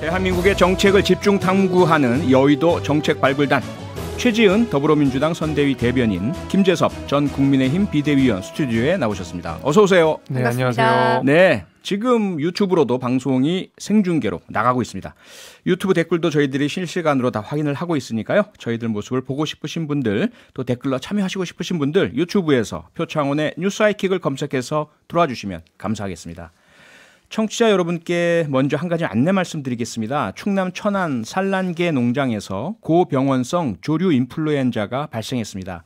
대한민국의 정책을 집중 탐구하는 여의도 정책발굴단 최지은 더불어민주당 선대위 대변인 김재섭 전 국민의힘 비대위원 스튜디오에 나오셨습니다. 어서 오세요. 네, 반갑습니다. 안녕하세요. 네. 지금 유튜브로도 방송이 생중계로 나가고 있습니다. 유튜브 댓글도 저희들이 실시간으로 다 확인을 하고 있으니까요. 저희들 모습을 보고 싶으신 분들, 또 댓글로 참여하시고 싶으신 분들, 유튜브에서 표창원의 뉴스 아이킥을 검색해서 들어와 주시면 감사하겠습니다. 청취자 여러분께 먼저 한 가지 안내 말씀드리겠습니다. 충남 천안 산란계 농장에서 고병원성 조류 인플루엔자가 발생했습니다.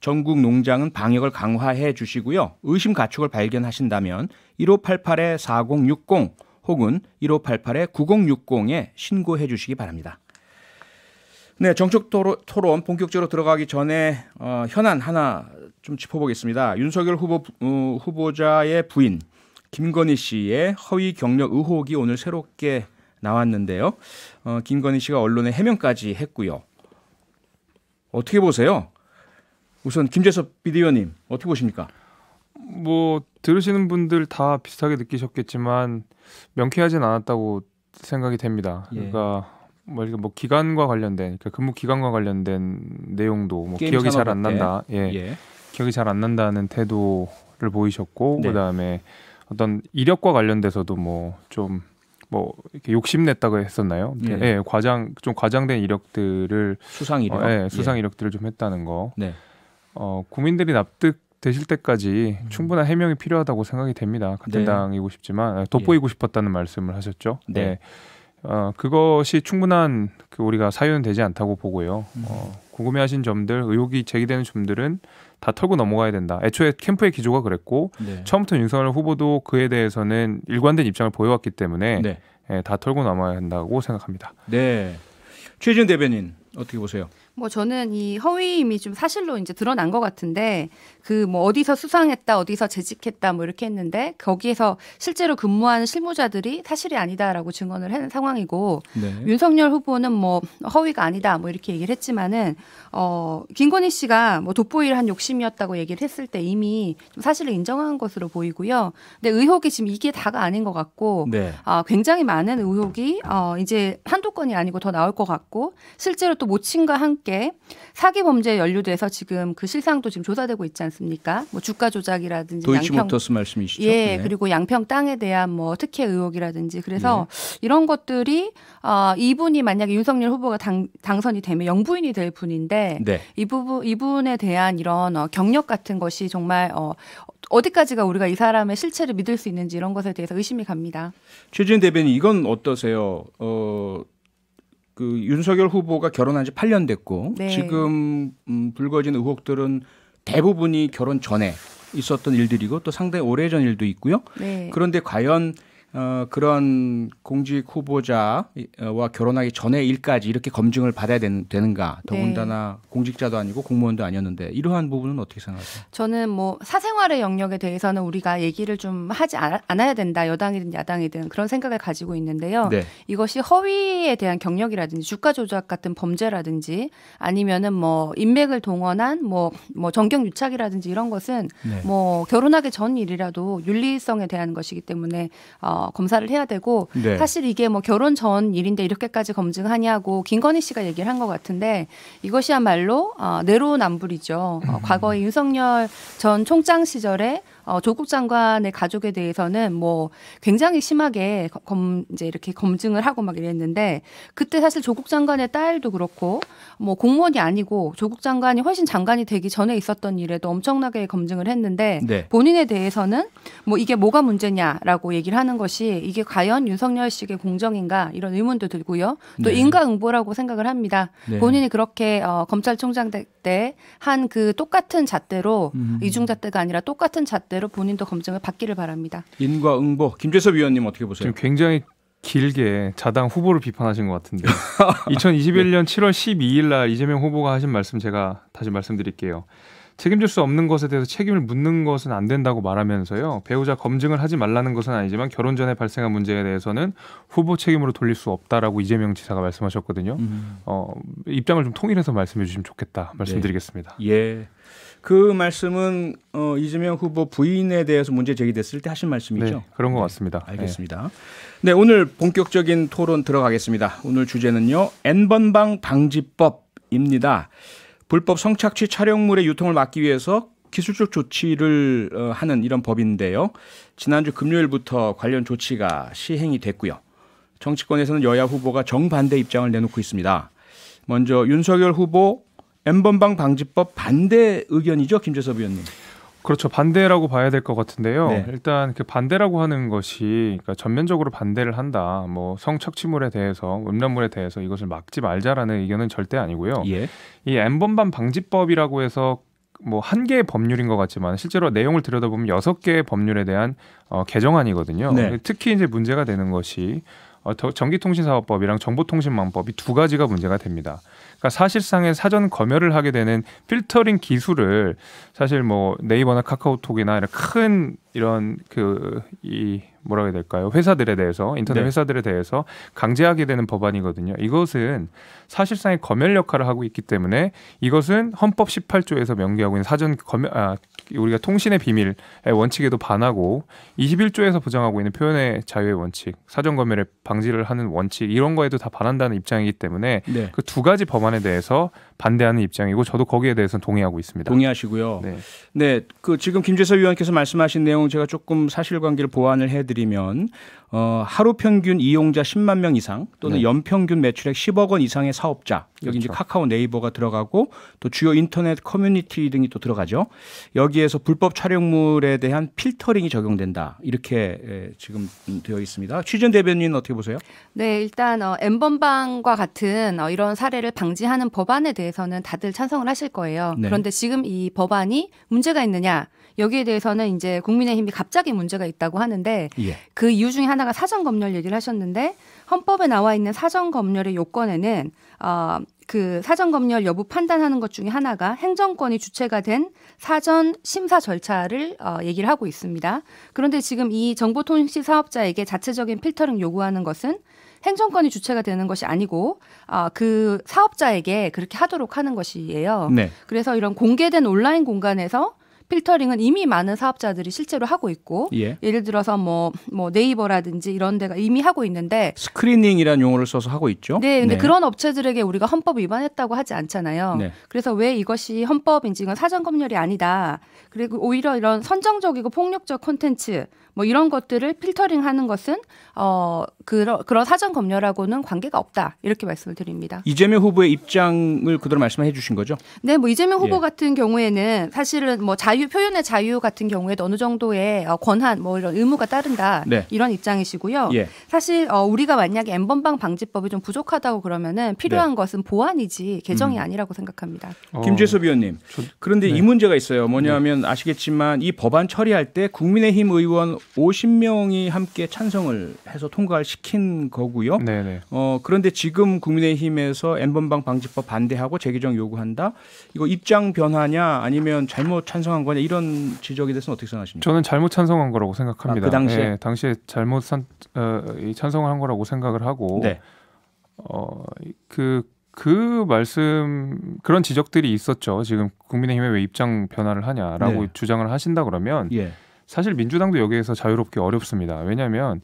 전국 농장은 방역을 강화해 주시고요. 의심 가축을 발견하신다면 1588-4060 혹은 1588-9060에 신고해 주시기 바랍니다. 네, 정책 토론 본격적으로 들어가기 전에 어, 현안 하나 좀 짚어보겠습니다. 윤석열 후보, 어, 후보자의 부인 김건희 씨의 허위 경력 의혹이 오늘 새롭게 나왔는데요. 어, 김건희 씨가 언론에 해명까지 했고요. 어떻게 보세요? 우선 김재섭 비대위원님 어떻게 보십니까? 뭐 들으시는 분들 다 비슷하게 느끼셨겠지만 명쾌하진 않았다고 생각이 됩니다. 예. 그러니까 뭐 예. 게뭐 기간과 관련된 그 근무 기간과 관련된 내용도 뭐 기억이 잘 안 난다. 예. 예. 기억이 잘 안 난다는 태도를 보이셨고 네. 그다음에 어떤 이력과 관련돼서도 뭐 좀뭐 뭐 이렇게 욕심냈다고 했었나요? 예. 예, 과장 좀 과장된 이력들을 수상 이력, 어, 예, 예. 수상 이력들을 좀 했다는 거. 네. 어, 국민들이 납득 되실 때까지 음. 충분한 해명이 필요하다고 생각이 됩니다. 같은 네. 당이고 싶지만 예, 돋보이고 예. 싶었다는 말씀을 하셨죠. 네. 예. 어, 그것이 충분한 그 우리가 사유는 되지 않다고 보고요. 음. 어, 궁금해하신 점들, 의혹이 제기되는 점들은 다 털고 넘어가야 된다. 애초에 캠프의 기조가 그랬고 네. 처음부터 윤석열 후보도 그에 대해서는 일관된 입장을 보여왔기 때문에 네. 예, 다 털고 넘어야 한다고 생각합니다. 네. 최준 대변인 어떻게 보세요? 뭐 저는 이허위 이미 좀 사실로 이제 드러난 것 같은데 그 뭐 어디서 수상했다 어디서 재직했다 뭐 이렇게 했는데 거기에서 실제로 근무한 실무자들이 사실이 아니다라고 증언을 한 상황이고 네. 윤석열 후보는 뭐 허위가 아니다 뭐 이렇게 얘기를 했지만은 어 김건희 씨가 뭐 돋보이를 한 욕심이었다고 얘기를 했을 때 이미 좀 사실을 인정한 것으로 보이고요. 근데 의혹이 지금 이게 다가 아닌 것 같고 네. 아 굉장히 많은 의혹이 어 이제 한두 건이 아니고 더 나올 것 같고 실제로 또 모친과 함께 사기 범죄에 연루돼서 지금 그 실상도 지금 조사되고 있지 않습니까? 뭐 주가 조작이라든지 도이치모터스 말씀이시죠? 예, 네. 그리고 양평 땅에 대한 뭐 특혜 의혹이라든지 그래서 네. 이런 것들이 어, 이분이 만약에 윤석열 후보가 당, 당선이 되면 영부인이 될 분인데 네. 이 부분 이분에 대한 이런 어, 경력 같은 것이 정말 어, 어디까지가 우리가 이 사람의 실체를 믿을 수 있는지 이런 것에 대해서 의심이 갑니다. 최진 대변인 이건 어떠세요? 어, 그 윤석열 후보가 결혼한 지 8년 됐고 네. 지금 음, 불거진 의혹들은 대부분이 결혼 전에 있었던 일들이고 또 상당히 오래전 일도 있고요. 네. 그런데 과연 어, 그런 공직 후보자와 결혼하기 전에 일까지 이렇게 검증을 받아야 되는, 가 더군다나 네. 공직자도 아니고 공무원도 아니었는데 이러한 부분은 어떻게 생각하세요? 저는 뭐 사생활의 영역에 대해서는 우리가 얘기를 좀 하지 않아야 된다. 여당이든 야당이든 그런 생각을 가지고 있는데요. 네. 이것이 허위에 대한 경력이라든지 주가 조작 같은 범죄라든지 아니면은 뭐 인맥을 동원한 뭐, 뭐 정경 유착이라든지 이런 것은 네. 뭐 결혼하기 전 일이라도 윤리성에 대한 것이기 때문에 어, 검사를 해야 되고 네. 사실 이게 뭐 결혼 전 일인데 이렇게까지 검증하냐고 김건희 씨가 얘기를 한 것 같은데 이것이야말로 어, 내로남불이죠. 어, 음. 과거에 윤석열 전 총장 시절에 어, 조국 장관의 가족에 대해서는 뭐 굉장히 심하게 검 이제 이렇게 검증을 하고 막 이랬는데 그때 사실 조국 장관의 딸도 그렇고 뭐 공무원이 아니고 조국 장관이 훨씬 장관이 되기 전에 있었던 일에도 엄청나게 검증을 했는데 네. 본인에 대해서는 뭐 이게 뭐가 문제냐라고 얘기를 하는 것이 이게 과연 윤석열 씨의 공정인가 이런 의문도 들고요. 또 네. 인과응보라고 생각을 합니다. 네. 본인이 그렇게 어, 검찰총장 때 한 그 똑같은 잣대로 음. 이중잣대가 아니라 똑같은 잣대 대로 본인도 검증을 받기를 바랍니다. 인과응보 김재섭 위원님 어떻게 보세요? 지금 굉장히 길게 자당 후보를 비판하신 것 같은데 2021년 7월 12일 날 이재명 후보가 하신 말씀 제가 다시 말씀드릴게요. 책임질 수 없는 것에 대해서 책임을 묻는 것은 안 된다고 말하면서요. 배우자 검증을 하지 말라는 것은 아니지만 결혼 전에 발생한 문제에 대해서는 후보 책임으로 돌릴 수 없다라고 이재명 지사가 말씀하셨거든요. 음. 어, 입장을 좀 통일해서 말씀해 주시면 좋겠다 네. 말씀드리겠습니다. 예. 예. 그 말씀은 어, 이재명 후보 부인에 대해서 문제 제기됐을 때 하신 말씀이죠? 네, 그런 것 네, 같습니다. 네, 알겠습니다. 네. 네. 오늘 본격적인 토론 들어가겠습니다. 오늘 주제는요. N번방 방지법입니다. 불법 성착취 촬영물의 유통을 막기 위해서 기술적 조치를 어, 하는 이런 법인데요. 지난주 금요일부터 관련 조치가 시행이 됐고요. 정치권에서는 여야 후보가 정반대 입장을 내놓고 있습니다. 먼저 윤석열 후보 엠번방 방지법 반대 의견이죠, 김재섭 의원님. 그렇죠. 반대라고 봐야 될 것 같은데요. 네. 일단 그 반대라고 하는 것이 그러니까 전면적으로 반대를 한다. 뭐 성착취물에 대해서, 음란물에 대해서 이것을 막지 말자라는 의견은 절대 아니고요. 예. 이 엠번방 방지법이라고 해서 뭐 한 개의 법률인 것 같지만 실제로 내용을 들여다보면 여섯 개의 법률에 대한 어, 개정안이거든요. 네. 특히 이제 문제가 되는 것이 어, 전기통신사업법이랑 정보통신망법이 두 가지가 문제가 됩니다. 그러니까 사실상의 사전 검열을 하게 되는 필터링 기술을 사실 뭐 네이버나 카카오톡이나 이런 큰 이런 그 이 뭐라 고 해야 될까요? 회사들에 대해서 인터넷 네. 회사들에 대해서 강제하게 되는 법안이거든요. 이것은 사실상의 검열 역할을 하고 있기 때문에 이것은 헌법 18조에서 명기하고 있는 사전 검열 아 우리가 통신의 비밀의 원칙에도 반하고 21조에서 보장하고 있는 표현의 자유의 원칙, 사전 검열의 방지를 하는 원칙 이런 거에도 다 반한다는 입장이기 때문에 네. 그두 가지 법안에 대해서 반대하는 입장이고 저도 거기에 대해서는 동의하고 있습니다. 동의하시고요. 네. 네. 그 지금 김재서 위원께서 말씀하신 내용 경우 제가 조금 사실관계를 보완을 해드리면 어, 하루 평균 이용자 10만 명 이상 또는 네. 연평균 매출액 10억 원 이상의 사업자 여기 그렇죠. 이제 카카오 네이버가 들어가고 또 주요 인터넷 커뮤니티 등이 또 들어가죠. 여기에서 불법 촬영물에 대한 필터링이 적용된다 이렇게 예, 지금 되어 있습니다. 취준 대변인 어떻게 보세요? 네, 일단 어, 엠번방과 같은 어, 이런 사례를 방지하는 법안에 대해서는 다들 찬성을 하실 거예요. 네. 그런데 지금 이 법안이 문제가 있느냐? 여기에 대해서는 이제 국민의힘이 갑자기 문제가 있다고 하는데 예. 그 이유 중에 하나가 사전 검열 얘기를 하셨는데 헌법에 나와 있는 사전 검열의 요건에는 어, 그 사전 검열 여부 판단하는 것 중에 하나가 행정권이 주체가 된 사전 심사 절차를 어, 얘기를 하고 있습니다. 그런데 지금 이 정보통신 사업자에게 자체적인 필터링 요구하는 것은 행정권이 주체가 되는 것이 아니고 아, 그 사업자에게 그렇게 하도록 하는 것이에요. 네. 그래서 이런 공개된 온라인 공간에서 필터링은 이미 많은 사업자들이 실제로 하고 있고 예. 를 들어서 뭐, 뭐 네이버라든지 이런 데가 이미 하고 있는데 스크리닝이라는 용어를 써서 하고 있죠. 네, 근데 네. 그런 업체들에게 우리가 헌법 위반했다고 하지 않잖아요. 네. 그래서 왜 이것이 헌법인지 이건 사전 검열이 아니다. 그리고 오히려 이런 선정적이고 폭력적 콘텐츠 뭐 이런 것들을 필터링 하는 것은 어, 그러, 그런 사전 검열하고는 관계가 없다. 이렇게 말씀을 드립니다. 이재명 후보의 입장을 그대로 말씀해 주신 거죠? 네, 뭐 이재명 후보 예. 같은 경우에는 사실은 뭐 자유, 표현의 자유 같은 경우에도 어느 정도의 어, 권한 뭐 이런 의무가 따른다. 네. 이런 입장이시고요. 예. 사실 어, 우리가 만약에 엠번방 방지법이 좀 부족하다고 그러면은 필요한 네. 것은 보완이지 개정이 음. 아니라고 생각합니다. 어. 김재섭 위원님. 그런데 네. 이 문제가 있어요. 뭐냐면 네. 아시겠지만 이 법안 처리할 때 국민의힘 의원 50명이 함께 찬성을 해서 통과를 시킨 거고요. 네네. 어, 그런데 지금 국민의힘에서 엠번방 방지법 반대하고 재개정 요구한다. 이거 입장 변화냐 아니면 잘못 찬성한 거냐 이런 지적에 대해서는 어떻게 생각하십니까? 저는 잘못 찬성한 거라고 생각합니다. 아, 그 당시에 네, 당시에 잘못 산, 어, 찬성을 한 거라고 생각을 하고 네. 어, 그그 그 말씀 그런 지적들이 있었죠. 지금 국민의힘에 왜 입장 변화를 하냐라고 네. 주장을 하신다 그러면 예. 사실 민주당도 여기에서 자유롭기 어렵습니다. 왜냐하면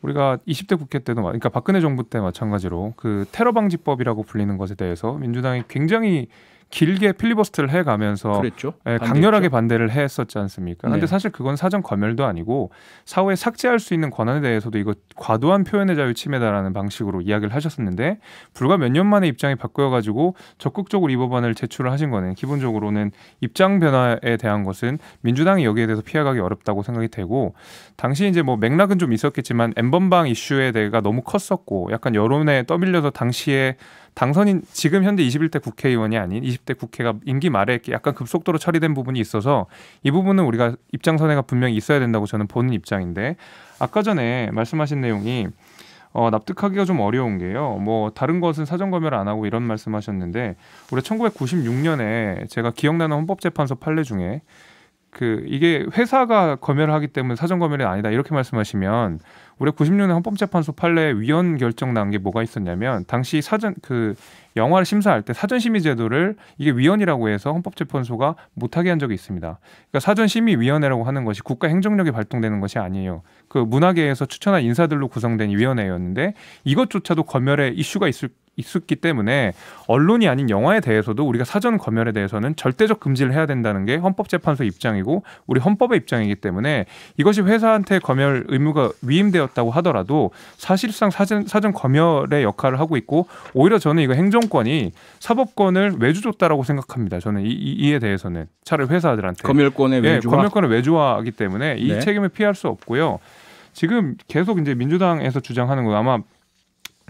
우리가 20대 국회 때도 그러니까 박근혜 정부 때 마찬가지로 그 테러 방지법이라고 불리는 것에 대해서 민주당이 굉장히 길게 필리버스터를 해가면서 그랬죠. 예, 강렬하게 반대를 했었지 않습니까? 네. 근데 사실 그건 사전 검열도 아니고 사후에 삭제할 수 있는 권한에 대해서도 이거 과도한 표현의 자유 침해다라는 방식으로 이야기를 하셨었는데 불과 몇 년 만에 입장이 바뀌어가지고 적극적으로 이 법안을 제출을 하신 거는 기본적으로는 입장 변화에 대한 것은 민주당이 여기에 대해서 피해가기 어렵다고 생각이 되고 당시 이제 뭐 맥락은 좀 있었겠지만 엠번방 이슈에 대해가 너무 컸었고 약간 여론에 떠밀려서 당시에 당선인 지금 현재 21대 국회의원이 아닌 20 20대 국회가 임기 말에 약간 급속도로 처리된 부분이 있어서 이 부분은 우리가 입장 선회가 분명히 있어야 된다고 저는 보는 입장인데 아까 전에 말씀하신 내용이 어, 납득하기가 좀 어려운 게요. 뭐 다른 것은 사전 검열을 안 하고 이런 말씀하셨는데 우리 1996년에 제가 기억나는 헌법재판소 판례 중에 그 이게 회사가 검열을 하기 때문에 사전 검열이 아니다 이렇게 말씀하시면 올해 96년 헌법재판소 판례 위헌 결정 난 게 뭐가 있었냐면 당시 사전 그 영화를 심사할 때 사전 심의 제도를 이게 위헌이라고 해서 헌법재판소가 못하게 한 적이 있습니다. 그러니까 사전 심의 위원회라고 하는 것이 국가 행정력이 발동되는 것이 아니에요. 그 문화계에서 추천한 인사들로 구성된 위원회였는데 이것조차도 검열의 이슈가 있을 있었기 때문에 언론이 아닌 영화에 대해서도 우리가 사전 검열에 대해서는 절대적 금지를 해야 된다는 게 헌법재판소 입장이고 우리 헌법의 입장이기 때문에 이것이 회사한테 검열 의무가 위임되었다고 하더라도 사실상 사전 사전 검열의 역할을 하고 있고 오히려 저는 이거 행정권이 사법권을 외주줬다라고 생각합니다. 저는 이, 이, 에 대해서는 차를 회사들한테 검열권의 네, 외주화 검열권을 외주화하기 때문에 이 네. 책임을 피할 수 없고요. 지금 계속 이제 민주당에서 주장하는 건 아마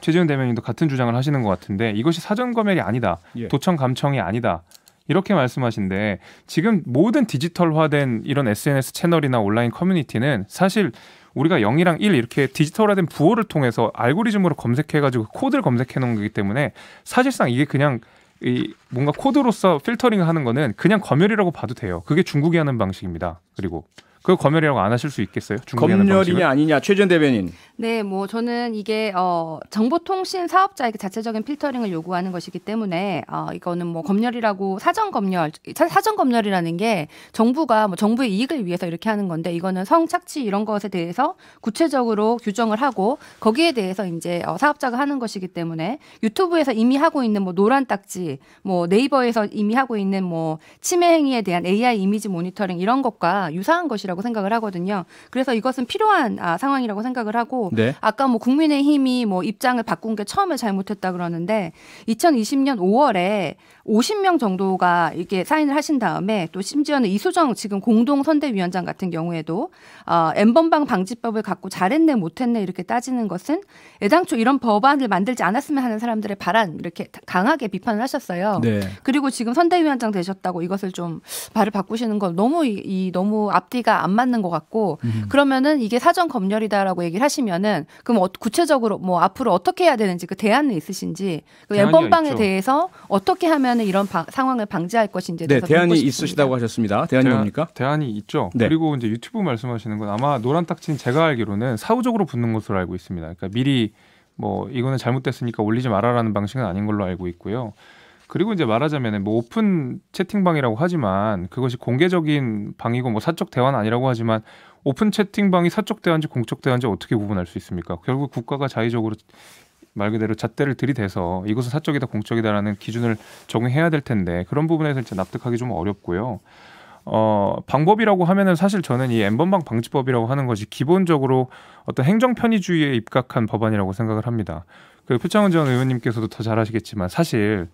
최재훈 대변인도 같은 주장을 하시는 것 같은데 이것이 사전 검열이 아니다. 예. 도청 감청이 아니다. 이렇게 말씀하신데 지금 모든 디지털화된 이런 SNS 채널이나 온라인 커뮤니티는 사실 우리가 0이랑 1 이렇게 디지털화된 부호를 통해서 알고리즘으로 검색해가지고 코드를 검색해 놓은 거기 때문에 사실상 이게 그냥 이 뭔가 코드로서 필터링 하는 거는 그냥 검열이라고 봐도 돼요. 그게 중국이 하는 방식입니다. 그리고 그 검열이라고 안 하실 수 있겠어요? 검열이냐 아니냐 최전 대변인. 네, 뭐 저는 이게 어, 정보통신 사업자에게 그 자체적인 필터링을 요구하는 것이기 때문에 어, 이거는 뭐 검열이라고 사전 검열 사전 검열이라는 게 정부가 뭐 정부의 이익을 위해서 이렇게 하는 건데 이거는 성착취 이런 것에 대해서 구체적으로 규정을 하고 거기에 대해서 이제 어, 사업자가 하는 것이기 때문에 유튜브에서 이미 하고 있는 뭐 노란 딱지, 뭐 네이버에서 이미 하고 있는 뭐 침해 행위에 대한 AI 이미지 모니터링 이런 것과 유사한 것이라. 상황이라고 생각을 하거든요. 그래서 이것은 필요한 아, 상황이라고 생각을 하고 네. 아까 뭐 국민의힘이 뭐 입장을 바꾼 게 처음에 잘못했다 그러는데 2020년 5월에 오십 명 정도가 이게 렇 사인을 하신 다음에 또 심지어는 이소정 지금 공동 선대위원장 같은 경우에도 어, 엠번방 방지법을 갖고 잘했네 못했네 이렇게 따지는 것은 애당초 이런 법안을 만들지 않았으면 하는 사람들의 바람 이렇게 강하게 비판을 하셨어요. 네. 그리고 지금 선대위원장 되셨다고 이것을 좀 발을 바꾸시는 건 너무 이, 이 너무 앞뒤가 안 맞는 것 같고 음. 그러면은 이게 사전 검열이다라고 얘기를 하시면은 그럼 어, 구체적으로 뭐 앞으로 어떻게 해야 되는지 그 대안은 있으신지 그 엠번방에 대해서 어떻게 하면 하는 이런 바, 상황을 방지할 것인지 네, 대안이 있으시다고 하셨습니다. 대안이 대안, 뭡니까? 대안이 있죠. 네. 그리고 이제 유튜브 말씀하시는 건 아마 노란 딱지는 제가 알기로는 사후적으로 붙는 것으로 알고 있습니다. 그러니까 미리 뭐 이거는 잘못됐으니까 올리지 말아라는 방식은 아닌 걸로 알고 있고요. 그리고 이제 말하자면 뭐 오픈 채팅방이라고 하지만 그것이 공개적인 방이고 뭐 사적 대화는 아니라고 하지만 오픈 채팅방이 사적 대화인지 공적 대화인지 어떻게 구분할 수 있습니까? 결국 국가가 자의적으로 말 그대로 잣대를 들이대서 이것은 사적이다 공적이다라는 기준을 적용해야 될 텐데 그런 부분에서 이제 납득하기 좀 어렵고요. 어, 방법이라고 하면은 사실 저는 이 엠번방 방지법이라고 하는 것이 기본적으로 어떤 행정 편의주의에 입각한 법안이라고 생각을 합니다. 그 표창원 전 의원님께서도 더 잘 아시겠지만 사실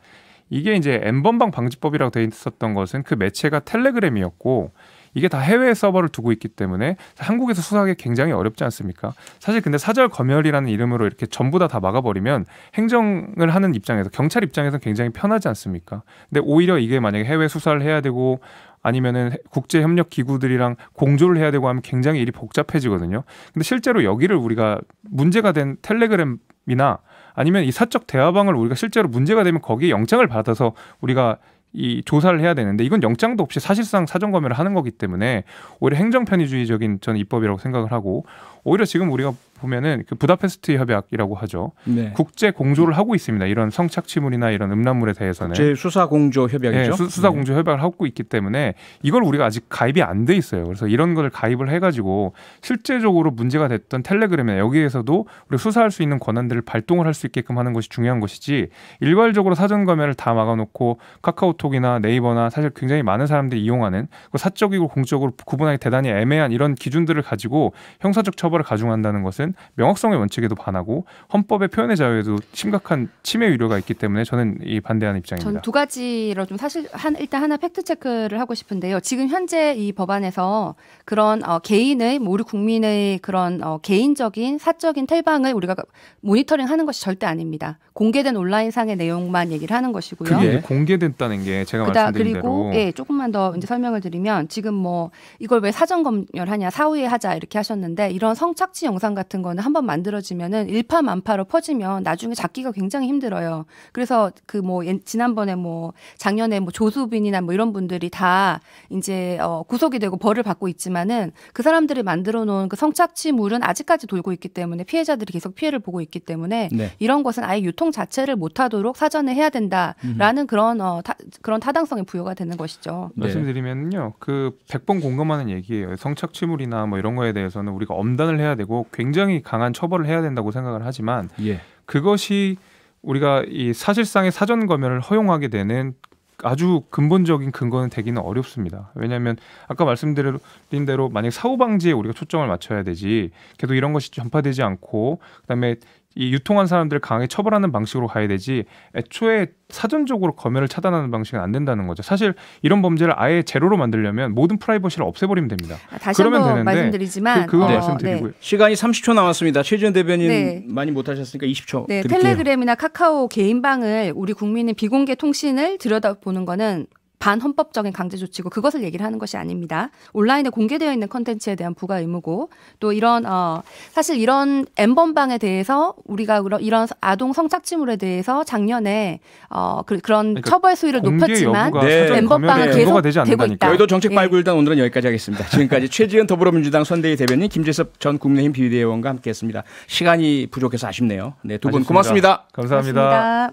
이게 이제 엠번방 방지법이라고 돼 있었던 것은 그 매체가 텔레그램이었고 이게 다 해외 서버를 두고 있기 때문에 한국에서 수사하기 굉장히 어렵지 않습니까? 사실 근데 사절 검열이라는 이름으로 이렇게 전부 다 다 막아버리면 행정을 하는 입장에서 경찰 입장에서 굉장히 편하지 않습니까? 근데 오히려 이게 만약에 해외 수사를 해야 되고 아니면은 국제 협력 기구들이랑 공조를 해야 되고 하면 굉장히 일이 복잡해지거든요. 근데 실제로 여기를 우리가 문제가 된 텔레그램이나 아니면 이 사적 대화방을 우리가 실제로 문제가 되면 거기에 영장을 받아서 우리가 이 조사를 해야 되는데 이건 영장도 없이 사실상 사전 검열을 하는 거기 때문에 오히려 행정 편의주의적인 전 입법이라고 생각을 하고 오히려 지금 우리가 보면은 그 부다페스트 협약이라고 하죠. 네. 국제 공조를 하고 있습니다. 이런 성착취물이나 이런 음란물에 대해서는 제 수사 공조 협약이죠. 네, 수, 사 공조 네. 협약을 하고 있기 때문에 이걸 우리가 아직 가입이 안 돼 있어요. 그래서 이런 것을 가입을 해가지고 실제적으로 문제가 됐던 텔레그램에 여기에서도 우리 수사할 수 있는 권한들을 발동을 할 수 있게끔 하는 것이 중요한 것이지 일괄적으로 사전 검열을 다 막아놓고 카카오톡이나 네이버나 사실 굉장히 많은 사람들이 이용하는 그 사적이고 공적으로 구분하기 대단히 애매한 이런 기준들을 가지고 형사적 처벌 사법을 가중한다는 것은 명확성의 원칙에도 반하고 헌법의 표현의 자유에도 심각한 침해 우료가 있기 때문에 저는 이 반대하는 입장입니다. 전 두 가지로 좀 사실 한 일단 하나 팩트 체크를 하고 싶은데요. 지금 현재 이 법안에서 그런 어, 개인의 뭐 우리 국민의 그런 어, 개인적인 사적인 텔방을 우리가 모니터링하는 것이 절대 아닙니다. 공개된 온라인상의 내용만 얘기를 하는 것이고요. 그게 예. 공개됐다는 게 제가 그다, 말씀드린 그리고, 대로. 예, 조금만 더 이제 설명을 드리면 지금 뭐 이걸 왜 사전 검열하냐 사후에 하자 이렇게 하셨는데 이런 성착취 영상 같은 거는 한번 만들어지면은 일파만파로 퍼지면 나중에 잡기가 굉장히 힘들어요. 그래서 그 뭐 지난번에 뭐 작년에 뭐 조수빈이나 뭐 이런 분들이 다 이제 어 구속이 되고 벌을 받고 있지만은 그 사람들이 만들어 놓은 그 성착취물은 아직까지 돌고 있기 때문에 피해자들이 계속 피해를 보고 있기 때문에 네. 이런 것은 아예 유통 자체를 못 하도록 사전에 해야 된다라는 음. 그런 어 타, 그런 타당성이 부여가 되는 것이죠. 네. 말씀드리면요. 그 100번 공감하는 얘기예요. 성착취물이나 뭐 이런 거에 대해서는 우리가 엄단 비난을 해야 되고 굉장히 강한 처벌을 해야 된다고 생각을 하지만 예. 그것이 우리가 이 사실상의 사전 검열을 허용하게 되는 아주 근본적인 근거는 되기는 어렵습니다. 왜냐하면 아까 말씀드린 대로 만약 사후 방지에 우리가 초점을 맞춰야 되지, 계속 이런 것이 전파되지 않고 그다음에 이 유통한 사람들을 강하게 처벌하는 방식으로 가야 되지 애초에 사전적으로 검열을 차단하는 방식은 안 된다는 거죠. 사실 이런 범죄를 아예 제로로 만들려면 모든 프라이버시를 없애버리면 됩니다. 아, 다시 한 번 말씀드리지만 그, 그거 어, 네. 말씀드리고요. 시간이 30초 남았습니다. 최준 대변인 네. 많이 못하셨으니까 20초. 네, 텔레그램이나 카카오 개인방을 우리 국민의 비공개 통신을 들여다보는 거는 반헌법적인 강제 조치고 그것을 얘기를 하는 것이 아닙니다. 온라인에 공개되어 있는 컨텐츠에 대한 부가 의무고 또 이런 어 사실 이런 엠번방에 대해서 우리가 이런 아동 성착취물에 대해서 작년에 어 그, 런 그러니까 처벌 수위를 높였지만 엠번방은 네. 계속 되지 되고 있다. 여의도 정책 예. 발굴단 예. 오늘은 여기까지 하겠습니다. 지금까지 최지은 더불어민주당 선대위 대변인 김재섭 전 국민의힘 비대위원과 함께했습니다. 시간이 부족해서 아쉽네요. 네 두 분 고맙습니다. 감사합니다. 고맙습니다.